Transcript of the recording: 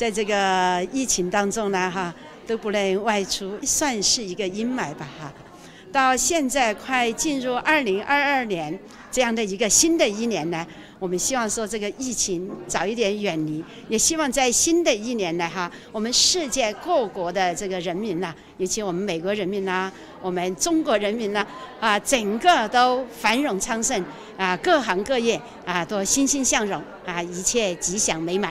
在这个疫情当中呢，哈都不能外出，算是一个阴霾吧，哈。到现在快进入二零二二年这样的一个新的一年呢，我们希望说这个疫情早一点远离，也希望在新的一年呢，哈，我们世界各国的这个人民呢，尤其我们美国人民呢，我们中国人民呢，啊，整个都繁荣昌盛，啊，各行各业啊都欣欣向荣，啊，一切吉祥美满。